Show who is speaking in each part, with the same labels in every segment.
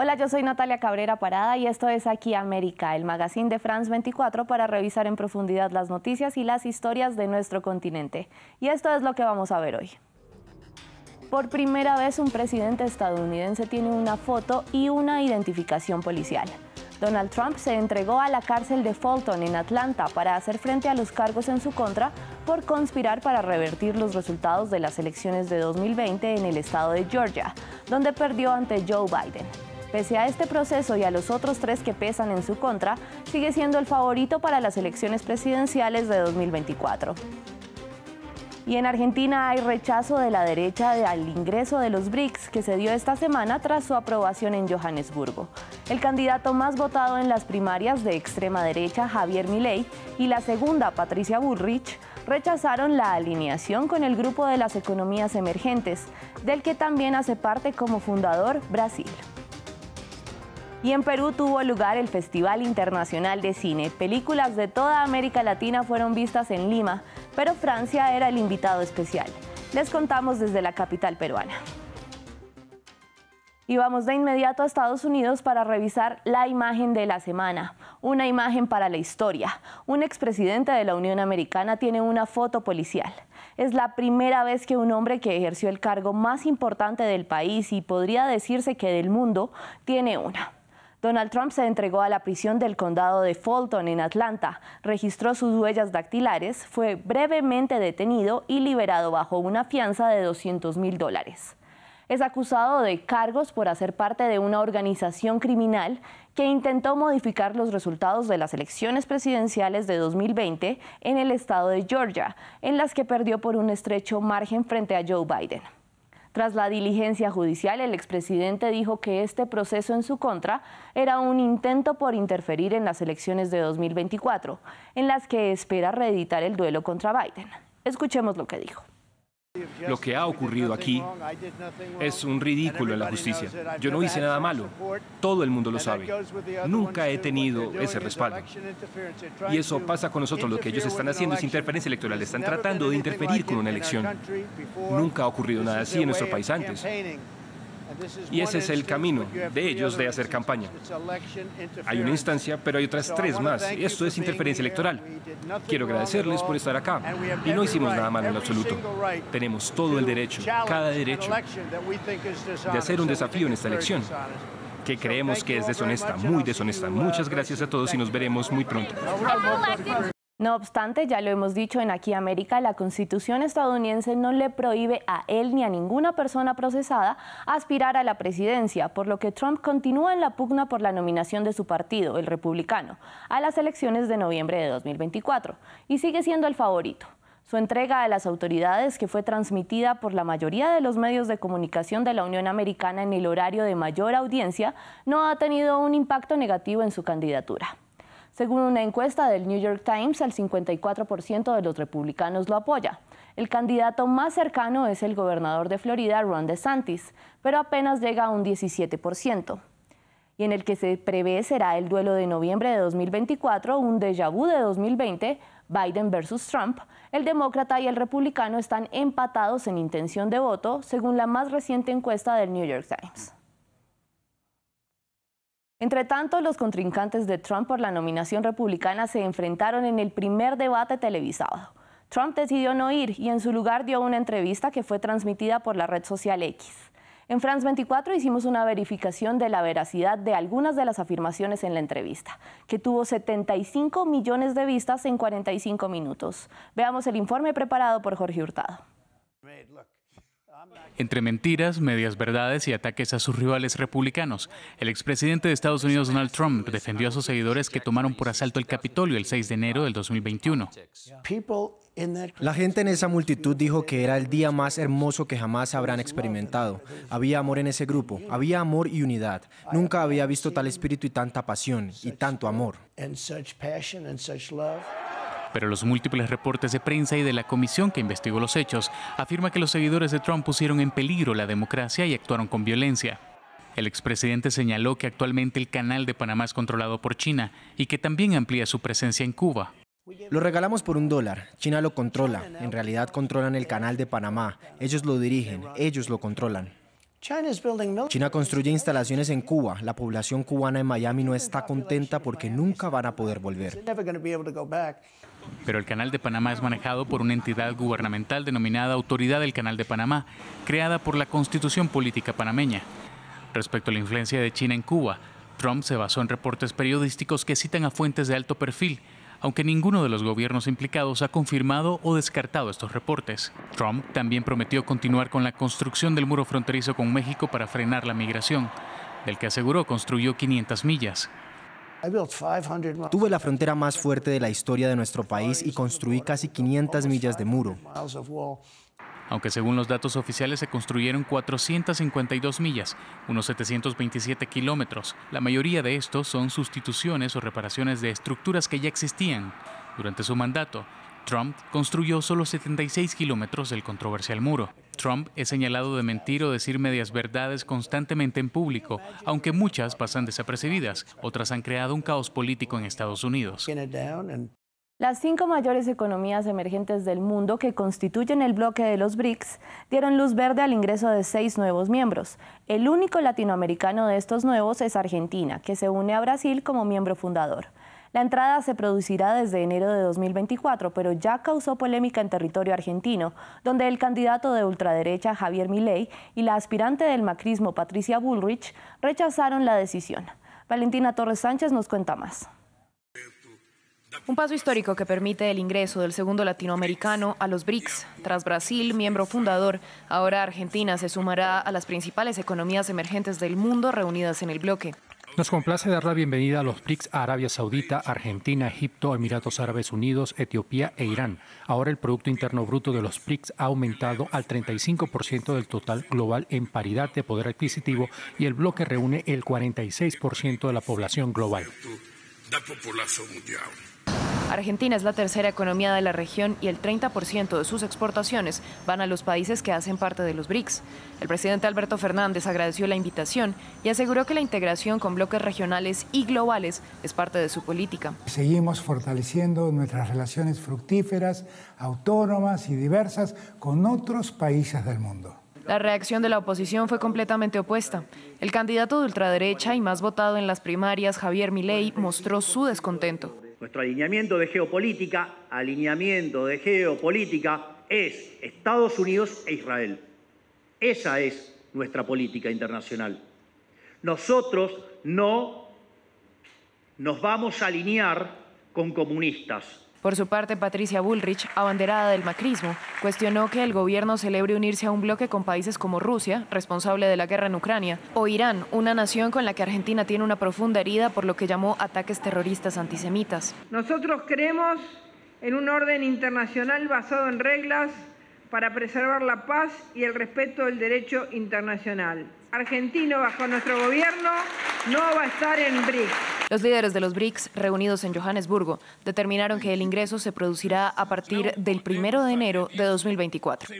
Speaker 1: Hola, yo soy Natalia Cabrera Parada y esto es Aquí América, el magazine de France 24 para revisar en profundidad las noticias y las historias de nuestro continente. Y esto es lo que vamos a ver hoy. Por primera vez un presidente estadounidense tiene una foto y una identificación policial. Donald Trump se entregó a la cárcel de Fulton en Atlanta para hacer frente a los cargos en su contra por conspirar para revertir los resultados de las elecciones de 2020 en el estado de Georgia, donde perdió ante Joe Biden. Pese a este proceso y a los otros tres que pesan en su contra, sigue siendo el favorito para las elecciones presidenciales de 2024. Y en Argentina hay rechazo de la derecha al ingreso de los BRICS que se dio esta semana tras su aprobación en Johannesburgo. El candidato más votado en las primarias de extrema derecha, Javier Milei, y la segunda, Patricia Bullrich, rechazaron la alineación con el Grupo de las Economías Emergentes, del que también hace parte como fundador Brasil. Y en Perú tuvo lugar el Festival Internacional de Cine. Películas de toda América Latina fueron vistas en Lima, pero Francia era el invitado especial. Les contamos desde la capital peruana. Y vamos de inmediato a Estados Unidos para revisar la imagen de la semana, una imagen para la historia. Un expresidente de la Unión Americana tiene una foto policial. Es la primera vez que un hombre que ejerció el cargo más importante del país y podría decirse que del mundo tiene una. Donald Trump se entregó a la prisión del condado de Fulton en Atlanta, registró sus huellas dactilares, fue brevemente detenido y liberado bajo una fianza de 200 mil dólares. Es acusado de cargos por hacer parte de una organización criminal que intentó modificar los resultados de las elecciones presidenciales de 2020 en el estado de Georgia, en las que perdió por un estrecho margen frente a Joe Biden. Tras la diligencia judicial, el expresidente dijo que este proceso en su contra era un intento por interferir en las elecciones de 2024, en las que espera reeditar el duelo contra Biden. Escuchemos lo que dijo.
Speaker 2: Lo que ha ocurrido aquí es un ridículo en la justicia. Yo no hice nada malo. Todo el mundo lo sabe. Nunca he tenido ese respaldo. Y eso pasa con nosotros. Lo que ellos están haciendo es interferencia electoral. Están tratando de interferir con una elección. Nunca ha ocurrido nada así en nuestro país antes. Y ese es el camino de ellos de hacer campaña. Hay una instancia, pero hay otras tres más. esto es interferencia electoral. Quiero agradecerles por estar acá. Y no hicimos nada malo en absoluto. Tenemos todo el derecho, cada derecho, de hacer un desafío en esta elección que creemos que es deshonesta, muy deshonesta. Muchas gracias a todos y nos veremos muy pronto.
Speaker 1: No obstante, ya lo hemos dicho en Aquí América, la Constitución estadounidense no le prohíbe a él ni a ninguna persona procesada aspirar a la presidencia, por lo que Trump continúa en la pugna por la nominación de su partido, el Republicano, a las elecciones de noviembre de 2024 y sigue siendo el favorito. Su entrega a las autoridades, que fue transmitida por la mayoría de los medios de comunicación de la Unión Americana en el horario de mayor audiencia, no ha tenido un impacto negativo en su candidatura. Según una encuesta del New York Times, el 54% de los republicanos lo apoya. El candidato más cercano es el gobernador de Florida, Ron DeSantis, pero apenas llega a un 17%. Y en el que se prevé será el duelo de noviembre de 2024, un déjà vu de 2020, Biden versus Trump, el demócrata y el republicano están empatados en intención de voto, según la más reciente encuesta del New York Times. Entre tanto, los contrincantes de Trump por la nominación republicana se enfrentaron en el primer debate televisado. Trump decidió no ir y en su lugar dio una entrevista que fue transmitida por la red social X. En France 24 hicimos una verificación de la veracidad de algunas de las afirmaciones en la entrevista, que tuvo 75 millones de vistas en 45 minutos. Veamos el informe preparado por Jorge Hurtado.
Speaker 3: Entre mentiras, medias verdades y ataques a sus rivales republicanos, el expresidente de Estados Unidos Donald Trump defendió a sus seguidores que tomaron por asalto el Capitolio el 6 de enero del 2021.
Speaker 2: La gente en esa multitud dijo que era el día más hermoso que jamás habrán experimentado. Había amor en ese grupo, había amor y unidad. Nunca había visto tal espíritu y tanta pasión y tanto amor.
Speaker 3: Pero los múltiples reportes de prensa y de la comisión que investigó los hechos afirma que los seguidores de Trump pusieron en peligro la democracia y actuaron con violencia. El expresidente señaló que actualmente el canal de Panamá es controlado por China y que también amplía su presencia en Cuba.
Speaker 2: Lo regalamos por un dólar. China lo controla. En realidad controlan el canal de Panamá. Ellos lo dirigen. Ellos lo controlan.
Speaker 4: China construye
Speaker 2: instalaciones en Cuba. La población cubana en Miami no está contenta porque nunca van a poder volver.
Speaker 3: Pero el Canal de Panamá es manejado por una entidad gubernamental denominada Autoridad del Canal de Panamá, creada por la Constitución Política Panameña. Respecto a la influencia de China en Cuba, Trump se basó en reportes periodísticos que citan a fuentes de alto perfil aunque ninguno de los gobiernos implicados ha confirmado o descartado estos reportes. Trump también prometió continuar con la construcción del muro fronterizo con México para frenar la migración, del que aseguró construyó 500 millas.
Speaker 2: Tuve la frontera más fuerte de la historia de nuestro país y construí casi 500 millas de muro
Speaker 3: aunque según los datos oficiales se construyeron 452 millas, unos 727 kilómetros. La mayoría de estos son sustituciones o reparaciones de estructuras que ya existían. Durante su mandato, Trump construyó solo 76 kilómetros del controversial muro. Trump es señalado de mentir o decir medias verdades constantemente en público, aunque muchas pasan desapercibidas, otras han creado un caos político en Estados Unidos.
Speaker 1: Las cinco mayores economías emergentes del mundo que constituyen el bloque de los BRICS dieron luz verde al ingreso de seis nuevos miembros. El único latinoamericano de estos nuevos es Argentina, que se une a Brasil como miembro fundador. La entrada se producirá desde enero de 2024, pero ya causó polémica en territorio argentino, donde el candidato de ultraderecha Javier Milei y la aspirante del macrismo Patricia Bullrich rechazaron la decisión. Valentina Torres Sánchez nos cuenta más.
Speaker 4: Un paso histórico que permite el ingreso del segundo latinoamericano a los BRICS. Tras Brasil, miembro fundador, ahora Argentina se sumará a las principales economías emergentes del mundo reunidas en el bloque.
Speaker 3: Nos complace dar la bienvenida a los BRICS Arabia Saudita, Argentina, Egipto, Emiratos Árabes Unidos, Etiopía e Irán. Ahora el Producto Interno Bruto de los BRICS ha aumentado al 35% del total global en paridad de poder adquisitivo y el bloque reúne el 46% de la población global.
Speaker 4: Argentina es la tercera economía de la región y el 30% de sus exportaciones van a los países que hacen parte de los BRICS. El presidente Alberto Fernández agradeció la invitación y aseguró que la integración con bloques regionales y globales es parte de su política.
Speaker 3: Seguimos fortaleciendo nuestras relaciones fructíferas, autónomas y diversas con otros países del mundo.
Speaker 4: La reacción de la oposición fue completamente opuesta. El candidato de ultraderecha y más votado en las primarias, Javier Milei, mostró su descontento.
Speaker 3: Nuestro alineamiento de geopolítica, alineamiento de geopolítica es Estados Unidos e Israel. Esa es nuestra política internacional. Nosotros no nos vamos a alinear con comunistas.
Speaker 4: Por su parte, Patricia Bullrich, abanderada del macrismo, cuestionó que el gobierno celebre unirse a un bloque con países como Rusia, responsable de la guerra en Ucrania, o Irán, una nación con la que Argentina tiene una profunda herida por lo que llamó ataques terroristas antisemitas.
Speaker 2: Nosotros creemos en un orden internacional basado en reglas para preservar la paz y el respeto del derecho internacional. Argentino bajo nuestro gobierno no va a estar en
Speaker 4: BRICS. Los líderes de los BRICS, reunidos en Johannesburgo, determinaron que el ingreso se producirá a partir del 1 de enero de 2024.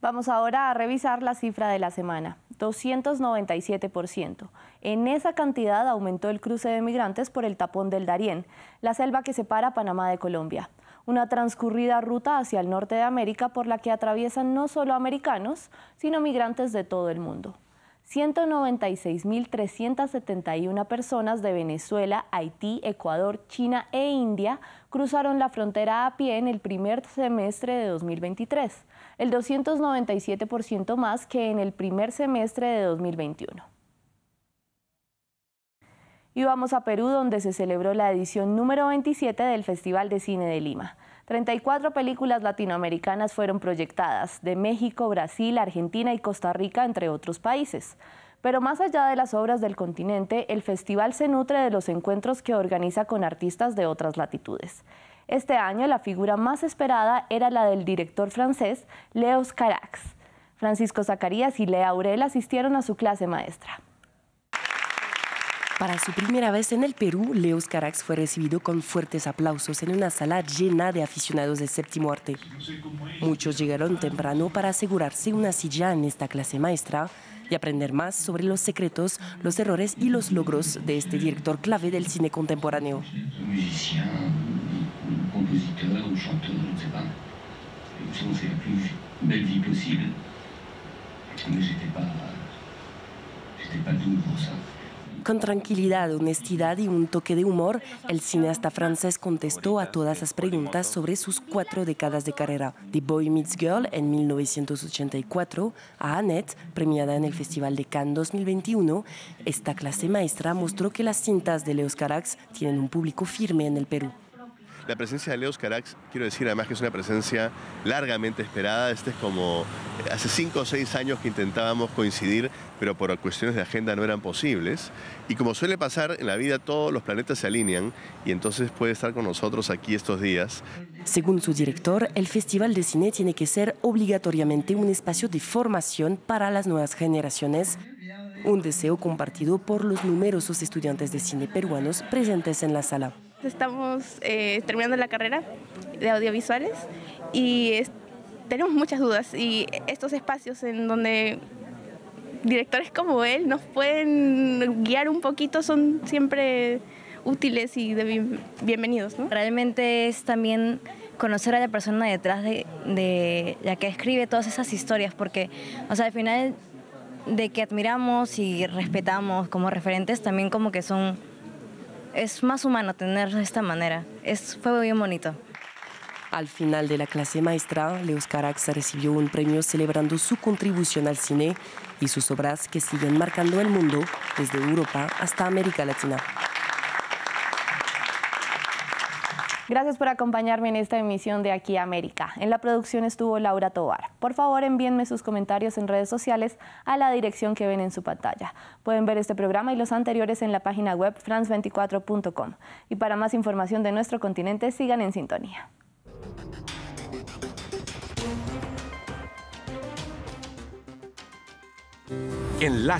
Speaker 1: Vamos ahora a revisar la cifra de la semana, 297%. En esa cantidad aumentó el cruce de migrantes por el tapón del Darién, la selva que separa Panamá de Colombia una transcurrida ruta hacia el norte de América por la que atraviesan no solo americanos, sino migrantes de todo el mundo. 196.371 personas de Venezuela, Haití, Ecuador, China e India cruzaron la frontera a pie en el primer semestre de 2023, el 297% más que en el primer semestre de 2021. Y vamos a Perú, donde se celebró la edición número 27 del Festival de Cine de Lima. 34 películas latinoamericanas fueron proyectadas, de México, Brasil, Argentina y Costa Rica, entre otros países. Pero más allá de las obras del continente, el festival se nutre de los encuentros que organiza con artistas de otras latitudes. Este año la figura más esperada era la del director francés Leos Carax. Francisco Zacarías y Lea Aurel asistieron a su clase maestra.
Speaker 2: Para su primera vez en el Perú, Leos Carax fue recibido con fuertes aplausos en una sala llena de aficionados del séptimo arte. Muchos llegaron temprano para asegurarse una silla en esta clase maestra y aprender más sobre los secretos, los errores y los logros de este director clave del cine contemporáneo. Con tranquilidad, honestidad y un toque de humor, el cineasta francés contestó a todas las preguntas sobre sus cuatro décadas de carrera, de Boy Meets Girl en 1984 a Annette, premiada en el Festival de Cannes 2021. Esta clase maestra mostró que las cintas de Leos Carax tienen un público firme en el Perú.
Speaker 3: La presencia de Leos Carax, quiero decir además que es una presencia largamente esperada. Este es como eh, hace cinco o seis años que intentábamos coincidir, pero por cuestiones de agenda no eran posibles. Y como suele pasar en la vida, todos los planetas se alinean y entonces puede estar con nosotros aquí estos días. Según su
Speaker 2: director, el Festival de Cine tiene que ser obligatoriamente un espacio de formación para las nuevas generaciones un deseo compartido por los numerosos estudiantes de cine peruanos presentes en la sala.
Speaker 1: Estamos eh, terminando la carrera de audiovisuales y tenemos muchas dudas y estos espacios en donde directores como él nos pueden guiar un poquito son siempre útiles y bienvenidos. Realmente es también conocer a la persona detrás de, la que escribe todas esas historias, porque, o al final de que admiramos y respetamos como referentes, también como que son es más humano tener de esta manera. Es, fue muy bonito.
Speaker 2: Al final de la clase maestra, Leos Carax recibió un premio celebrando su contribución al cine y sus obras que siguen marcando el mundo desde Europa hasta América Latina.
Speaker 1: Gracias por acompañarme en esta emisión de Aquí América. En la producción estuvo Laura Tobar. Por favor, envíenme sus comentarios en redes sociales a la dirección que ven en su pantalla. Pueden ver este programa y los anteriores en la página web france24.com. Y para más información de nuestro continente, sigan en sintonía.
Speaker 3: Enlace.